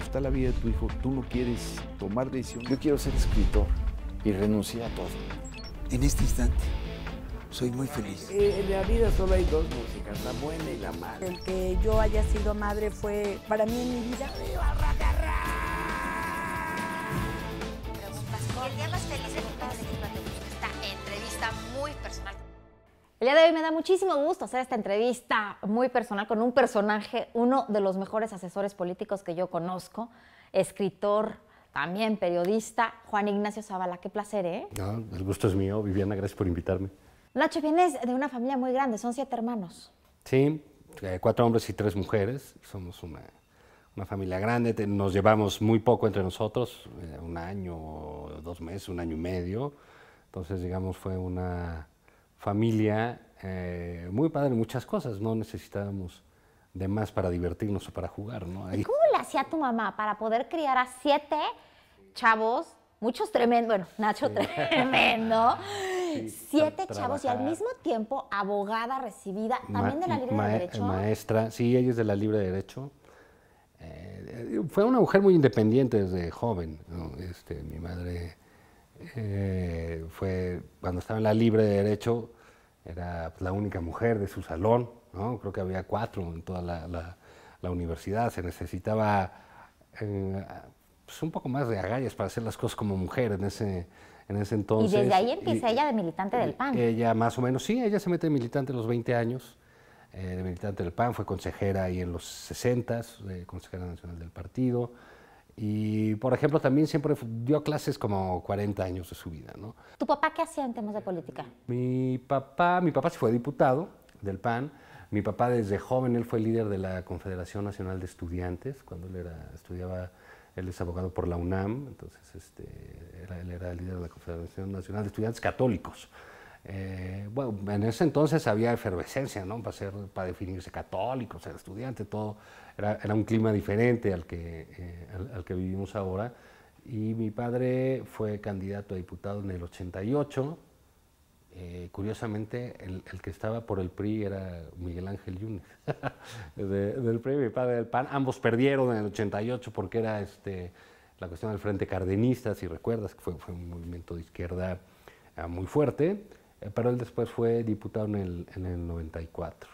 está la vida de tu hijo, tú no quieres tomar decisión. Yo quiero ser escritor y renunciar a todo. En este instante, soy muy feliz. Eh, en la vida solo hay dos músicas, la buena y la mala. El que yo haya sido madre fue, para mí en mi vida, día de esta entrevista muy personal el día de hoy me da muchísimo gusto hacer esta entrevista muy personal con un personaje, uno de los mejores asesores políticos que yo conozco, escritor, también periodista, Juan Ignacio Zavala. Qué placer, ¿eh? el gusto es mío, Viviana, gracias por invitarme. Nacho, vienes de una familia muy grande, son siete hermanos. Sí, eh, cuatro hombres y tres mujeres, somos una familia grande, nos llevamos muy poco entre nosotros, eh, un año, dos meses, un año y medio, entonces digamos fue una familia, eh, muy padre, muchas cosas, no necesitábamos de más para divertirnos o para jugar, ¿no? ¿Y cómo le hacía tu mamá para poder criar a siete chavos, muchos tremendos, bueno, Nacho tremendo, siete chavos y al mismo tiempo abogada recibida, también de la Libre Derecho? Maestra, sí, ella es de la Libre Derecho. Eh, fue una mujer muy independiente desde joven, este, mi madre eh, fue cuando estaba en la Libre de Derecho, era pues, la única mujer de su salón, ¿no? creo que había cuatro en toda la, universidad, se necesitaba eh, pues, un poco más de agallas para hacer las cosas como mujer en ese, en ese entonces. Y desde ahí empieza ella de militante del PAN. Ella más o menos, sí, ella se mete de militante a los 20 años, eh, de militante del PAN, fue consejera ahí en los 60, consejera nacional del partido. Y, por ejemplo, también siempre dio clases como 40 años de su vida, ¿no? ¿Tu papá qué hacía en temas de política? Mi papá, mi papá sí fue diputado del PAN. Mi papá desde joven, él fue líder de la Confederación Nacional de Estudiantes, cuando él estudiaba, él es abogado por la UNAM, entonces este, él era líder de la Confederación Nacional de Estudiantes Católicos. Eh, bueno, en ese entonces había efervescencia, ¿no? Para, ser, para definirse católico, ser estudiante, todo. Era, era un clima diferente al que, eh, al, que vivimos ahora. Y mi padre fue candidato a diputado en el 88. Eh, curiosamente, el, el, que estaba por el PRI era Miguel Ángel Yunes, del PRI, mi padre del PAN. Ambos perdieron en el 88 porque era este, la cuestión del Frente Cardenista, si recuerdas, que fue, fue un movimiento de izquierda ah, muy fuerte. Eh, pero él después fue diputado en el, 94.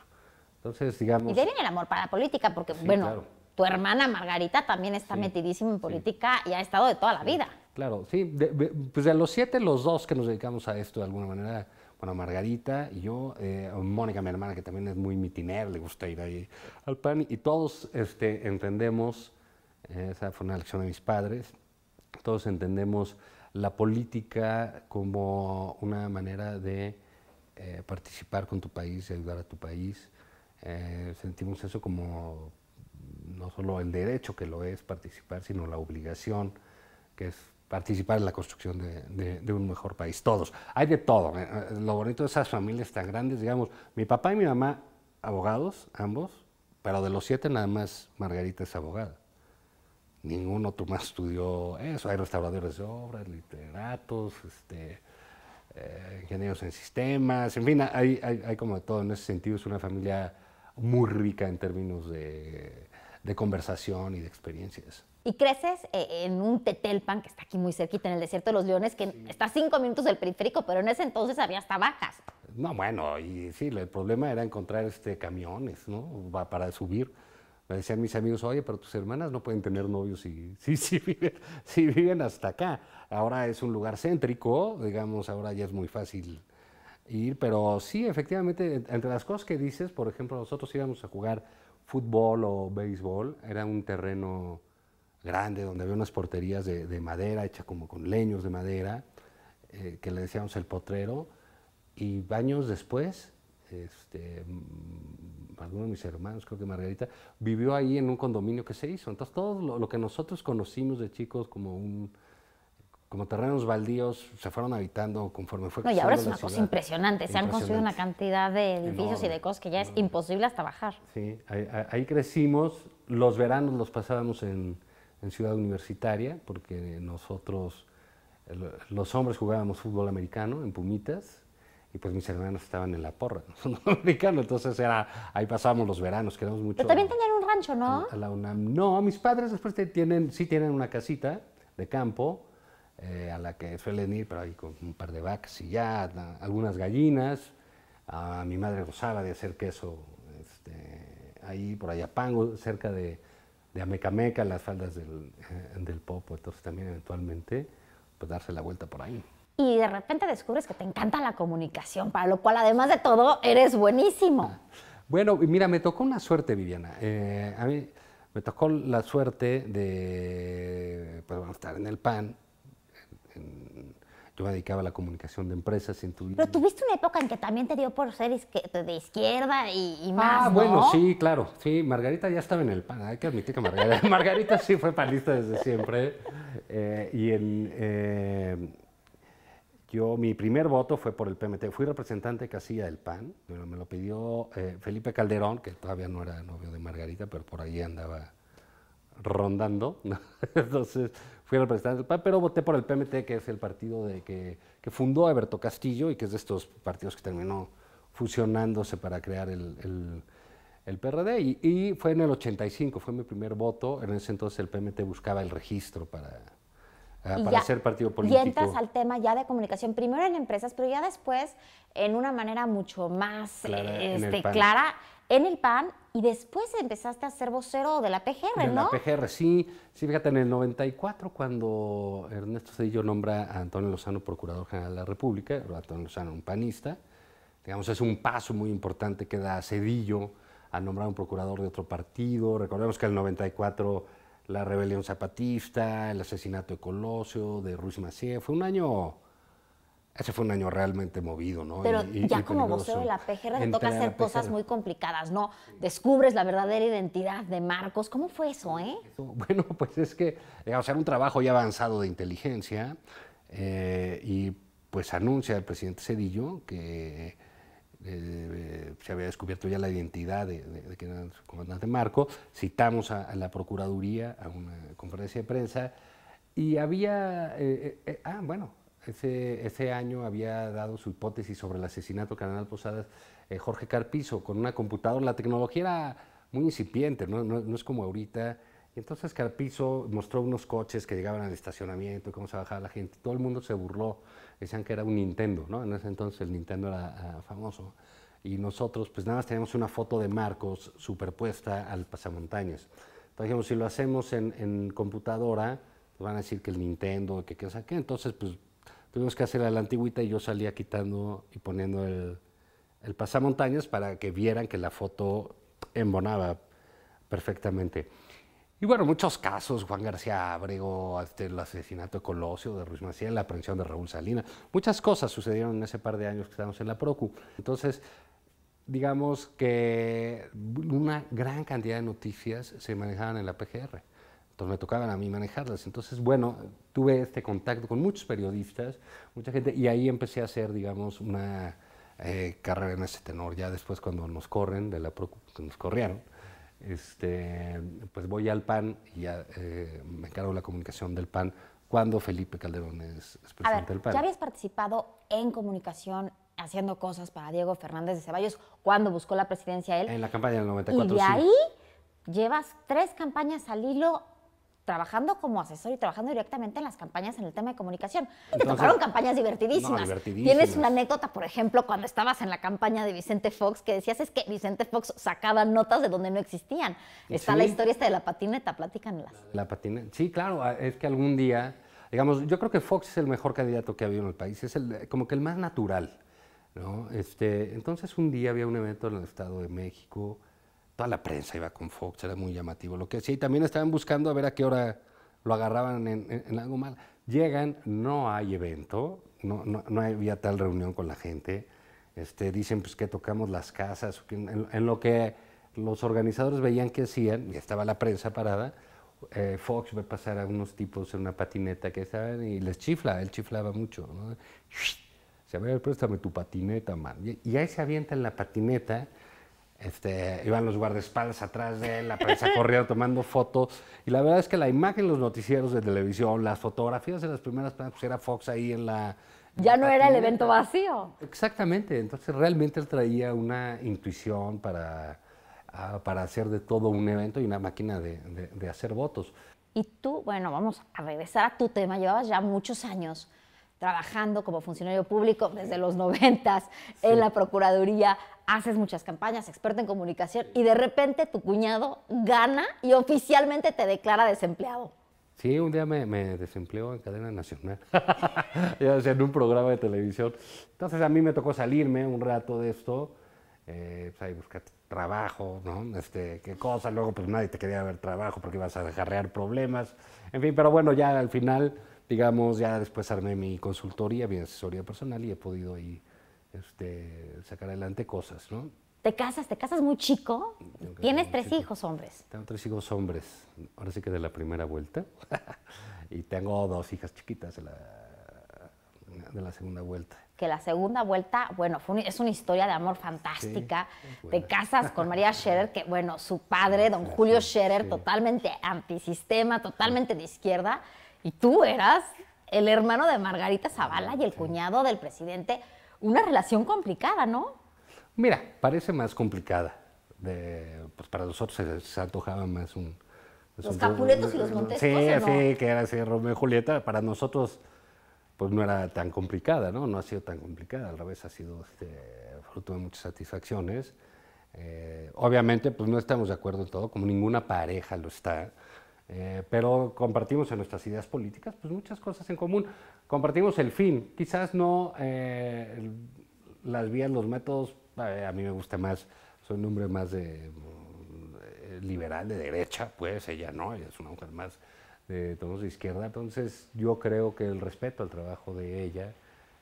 Entonces, digamos... Y de ahí viene el amor para la política, porque, bueno, tu hermana Margarita también está metidísima en política y ha estado de toda la vida. Claro, sí, de, pues de los siete, los dos que nos dedicamos a esto de alguna manera, bueno, Margarita y yo, eh, Mónica, mi hermana, que también es muy mitinera, le gusta ir ahí al pan, y todos este, entendemos, esa fue una elección de mis padres, todos entendemos la política como una manera de eh, participar con tu país, ayudar a tu país. Eh, sentimos eso como no solo el derecho que lo es participar, sino la obligación que es participar en la construcción de, un mejor país. Todos. Hay de todo. ¿eh? Lo bonito de esas familias tan grandes, digamos, mi papá y mi mamá, abogados, ambos, pero de los siete nada más Margarita es abogada ninguno otro más estudió eso. Hay restauradores de obras, literatos, este, eh, ingenieros en sistemas, en fin, hay, hay, como de todo. En ese sentido es una familia muy rica en términos de, conversación y de experiencias. Y creces eh, en un Tetelpan, que está aquí muy cerquita, en el desierto de los Leones, que está a cinco minutos del periférico, pero en ese entonces había hasta vacas. No, bueno, y sí, el problema era encontrar este, camiones, ¿no? Para subir. Me decían mis amigos, oye, pero tus hermanas no pueden tener novios si, si, viven, hasta acá. Ahora es un lugar céntrico, digamos, ahora ya es muy fácil ir, pero sí, efectivamente, entre las cosas que dices, por ejemplo, nosotros íbamos a jugar fútbol o béisbol, era un terreno grande donde había unas porterías de, madera, hecha como con leños de madera, eh, que le decíamos el potrero, y años después, este, algunos de mis hermanos, creo que Margarita, vivió ahí en un condominio que se hizo. Entonces todo lo, que nosotros conocimos de chicos como un como terrenos baldíos se fueron habitando conforme fue no, y ahora es una cosa impresionante se han construido una cantidad de edificios y de cosas que ya es imposible hasta bajar sí ahí, crecimos los veranos los pasábamos en ciudad universitaria porque nosotros los hombres jugábamos fútbol americano en pumitas y pues mis hermanos estaban en la porra, ¿no? norteamericanos, entonces era, ahí pasábamos los veranos, quedamos mucho. Pero también tenían un rancho, ¿no? No, mis padres después tienen, sí tienen una casita de campo, eh, a la que suelen ir, pero ahí con un par de vacas y ya, algunas gallinas. a mi madre gozaba de hacer queso este, ahí por allá Pango, cerca de, de Amecameca, las faldas del, eh, del Popo, entonces también eventualmente pues darse la vuelta por ahí y de repente descubres que te encanta la comunicación, para lo cual además de todo eres buenísimo. Bueno, mira, me tocó una suerte, Viviana. Eh, a mí me tocó la suerte de pues, estar en el PAN. yo me dedicaba a la comunicación de empresas. En Pero tuviste una época en que también te dio por ser de izquierda y, ah, más, Ah, bueno, sí, claro. Sí, Margarita ya estaba en el PAN. Hay que admitir que Margarita, Margarita sí fue panista desde siempre. Eh, y en... Eh, yo, mi primer voto fue por el PMT. Fui representante casilla del PAN. me lo pidió eh, Felipe Calderón, que todavía no era novio de Margarita, pero por ahí andaba rondando. Entonces fui representante del PAN, pero voté por el PMT, que es el partido de que, que fundó Alberto Castillo y que es de estos partidos que terminó fusionándose para crear el, PRD. y fue en el 85, fue mi primer voto. En ese entonces el PMT buscaba el registro para Ah, para ser partido político. Y entras al tema ya de comunicación, primero en empresas, pero ya después en una manera mucho más clara, en, el este, PAN y después empezaste a ser vocero de la PGR, de ¿no? la PGR, sí. Sí, fíjate, en el 94, cuando Ernesto Cedillo nombra a Antonio Lozano Procurador General de la República, Antonio Lozano un panista, digamos, es un paso muy importante que da Cedillo a nombrar un procurador de otro partido. Recordemos que el 94 la rebelión zapatista, el asesinato de Colosio, de Ruiz Macié. Fue un año, ese fue un año realmente movido, ¿no? Pero ya como vocero de la PGR te toca hacer cosas muy complicadas, ¿no? Descubres la verdadera identidad de Marcos. ¿Cómo fue eso, eh? Bueno, pues es que, eh, o sea, era un trabajo ya avanzado de inteligencia eh, y pues anuncia el presidente Cedillo que eh, se había descubierto ya la identidad de, que era su comandante Marco, citamos a, la Procuraduría a una conferencia de prensa y había, eh, eh, eh, ah, bueno, ese, ese, año había dado su hipótesis sobre el asesinato de Canal Posadas Jorge Carpizo con una computadora, la tecnología era muy incipiente, no es como ahorita y entonces Carpizo mostró unos coches que llegaban al estacionamiento y cómo se bajaba la gente. Todo el mundo se burló, decían que era un Nintendo, ¿no? En ese entonces el Nintendo era famoso. Y nosotros, pues nada más teníamos una foto de Marcos superpuesta al pasamontañas. Entonces dijimos, si lo hacemos en, computadora, pues van a decir que el Nintendo, que qué ¿qué? Entonces, pues tuvimos que hacer la antigüita y yo salía quitando y poniendo el, el pasamontañas para que vieran que la foto embonaba perfectamente. Y bueno, muchos casos, Juan García Abrego, este, el asesinato de Colosio, de Ruiz Maciel, la aprehensión de Raúl Salinas, muchas cosas sucedieron en ese par de años que estábamos en la PROCU. Entonces, digamos que una gran cantidad de noticias se manejaban en la PGR. Entonces me tocaban a mí manejarlas. Entonces, bueno, tuve este contacto con muchos periodistas, mucha gente, y ahí empecé a hacer, digamos, una eh, carrera en ese tenor. Ya después cuando nos corren de la PROCU, nos corrieron, este, pues voy al PAN y eh, me encargo la comunicación del PAN cuando Felipe Calderón es, presidente del PAN. Ya habías participado en comunicación haciendo cosas para Diego Fernández de Ceballos cuando buscó la presidencia él. En la campaña del 94. Y de ahí llevas tres campañas al hilo trabajando como asesor y trabajando directamente en las campañas en el tema de comunicación. Y Te tocaron campañas divertidísimas. Tienes una anécdota, por ejemplo, cuando estabas en la campaña de Vicente Fox, que decías es que Vicente Fox sacaba notas de donde no existían. Está la historia esta de la patineta, platícanlas. La patineta, sí, claro, ah, es que algún día, digamos, yo creo que Fox es el mejor candidato que ha habido en el país, es el, como que el más natural. Este, entonces un día había un evento en el Estado de México, toda la prensa iba con Fox, era muy llamativo lo que hacía. Y también estaban buscando a ver a qué hora lo agarraban en, algo mal. Llegan, no hay evento, no, había tal reunión con la gente. Este, dicen pues que tocamos las casas, en, lo que los organizadores veían que hacían, y estaba la prensa parada, Fox eh, Fox ve pasar a unos tipos en una patineta que estaban y les chifla, él chiflaba mucho. Se Se a ver, préstame tu patineta, man. Y, y ahí se avienta en la patineta, este, iban los guardaespaldas atrás de él, la prensa corría tomando fotos. Y la verdad es que la imagen, los noticieros de televisión, las fotografías de las primeras pues era Fox ahí en la. Ya no era el evento vacío. Exactamente. Entonces realmente él traía una intuición para, ah, para hacer de todo un evento y una máquina de, hacer votos. Y tú, bueno, vamos a regresar a tu tema. Llevabas ya muchos años trabajando como funcionario público desde los noventas en la Procuraduría haces muchas campañas, experto en comunicación, y de repente tu cuñado gana y oficialmente te declara desempleado. Sí, un día me, desempleó en cadena nacional, ya en un programa de televisión. Entonces a mí me tocó salirme un rato de esto, eh, pues, buscar trabajo, ¿no? Este, qué cosa, luego pues nadie te quería ver trabajo porque ibas a dejarrear problemas, en fin, pero bueno, ya al final, digamos, ya después armé mi consultoría, mi asesoría personal y he podido ir. Este, sacar adelante cosas, ¿no? ¿Te casas? ¿Te casas muy chico? Tienes tres hijos hombres. Tengo tres hijos hombres. Ahora sí que de la primera vuelta. y tengo dos hijas chiquitas de la, de segunda vuelta. Que la segunda vuelta, bueno, fue es una historia de amor fantástica. Te casas con María Scherer, que bueno, su padre, don Julio Scherer, totalmente antisistema, totalmente de izquierda. Y tú eras el hermano de Margarita Zavala y el cuñado del presidente una relación complicada, ¿no? Mira, parece más complicada. pues para nosotros se, antojaba más un... Pues, los Capuletos y los Montescos. Sí, no? sí, que era así Romeo y Julieta. Para nosotros, pues no era tan complicada, ¿no? No ha sido tan complicada, al revés, ha sido este, fruto de muchas satisfacciones. Eh, obviamente, pues no estamos de acuerdo en todo, como ninguna pareja lo está, eh, pero compartimos en nuestras ideas políticas, pues muchas cosas en común compartimos el fin, quizás no eh, las vías, los métodos, eh, a mí me gusta más, soy un hombre más de, eh, liberal de derecha, pues ella no, ella es una mujer más de de izquierda, entonces yo creo que el respeto al trabajo de ella,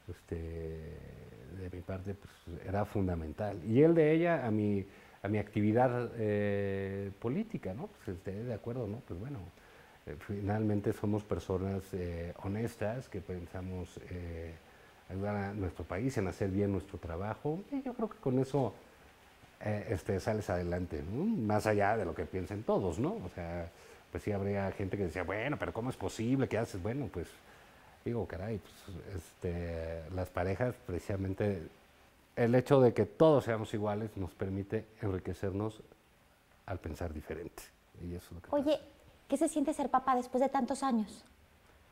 este, de mi parte, pues, era fundamental. Y el de ella a mi, a mi actividad política, ¿no? Pues, este, de acuerdo, ¿no? Pues bueno, eh, finalmente somos personas eh, honestas que pensamos eh, ayudar a nuestro país en hacer bien nuestro trabajo. Y yo creo que con eso este, sales adelante, más allá de lo que piensen todos, ¿no? O sea, pues sí habría gente que decía, bueno, pero ¿cómo es posible? ¿Qué haces? Bueno, pues digo, caray, pues, este, las parejas precisamente el hecho de que todos seamos iguales nos permite enriquecernos al pensar diferente. Y eso es lo que Oye, ¿Qué se siente ser papá después de tantos años?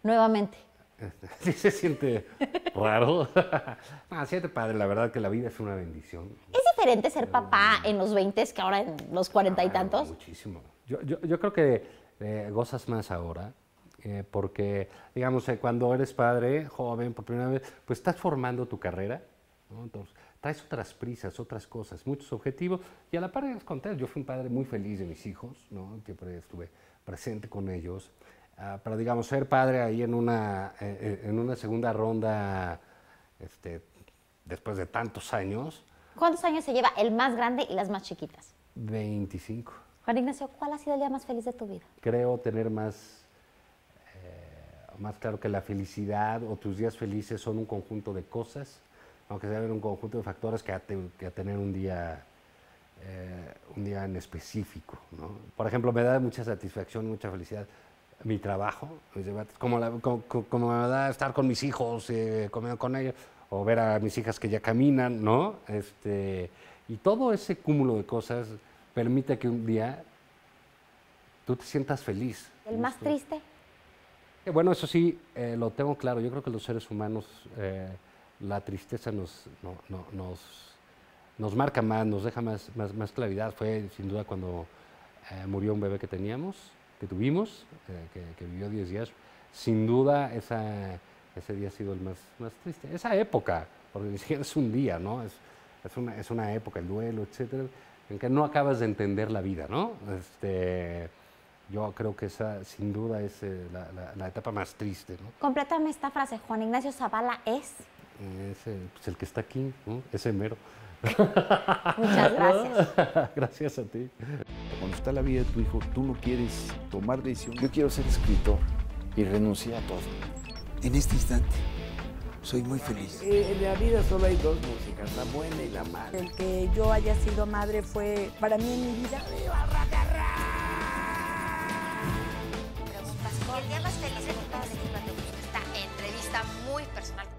Nuevamente. Sí se siente raro. no, siente padre, la verdad que la vida es una bendición. Es diferente ser papá en los 20 que ahora en los cuarenta y tantos. Muchísimo. Yo, yo, creo que eh, gozas más ahora. Eh, porque, digamos, eh, cuando eres padre, joven, por primera vez, pues estás formando tu carrera, ¿no? traes otras prisas, otras cosas, muchos objetivos, y a la par de contar, yo fui un padre muy feliz de mis hijos, ¿no? Siempre estuve presente con ellos, ah, para, digamos, ser padre ahí en una, eh, eh, en una segunda ronda este, después de tantos años. ¿Cuántos años se lleva el más grande y las más chiquitas? 25. Juan Ignacio, ¿cuál ha sido el día más feliz de tu vida? Creo tener más, eh, más claro que la felicidad o tus días felices son un conjunto de cosas, aunque sea un conjunto de factores que que a tener un día eh, un día en específico. ¿no? Por ejemplo, me da mucha satisfacción, mucha felicidad mi trabajo, como, como, me da estar con mis hijos, comer eh, comiendo con ellos, o ver a mis hijas que ya caminan, ¿no? Este, y todo ese cúmulo de cosas permite que un día tú te sientas feliz. ¿El más triste? Eh, bueno, eso sí, lo tengo claro. Yo creo que los seres humanos, la tristeza nos, no, no, nos nos marca más, nos deja más, claridad fue sin duda cuando eh, murió un bebé que teníamos, que tuvimos, eh, que, vivió 10 días. Sin duda ese día ha sido el más, triste. Esa época, porque es un día, ¿no? Es, una, época, el duelo, etcétera, en que no acabas de entender la vida, ¿no? Este, yo creo que esa sin duda es eh, la, etapa más triste. ¿no? esta frase, Juan Ignacio Zavala es... Es el, pues, que está aquí, es ese mero. Muchas gracias. gracias a ti. Cuando está la vida de tu hijo, tú no quieres tomar decisión. Yo quiero ser escritor y renunciar a todo. En este instante, soy muy feliz. Eh, en la vida solo hay dos músicas, la buena y la mala. El que yo haya sido madre fue, para mí en mi vida, esta entrevista muy personal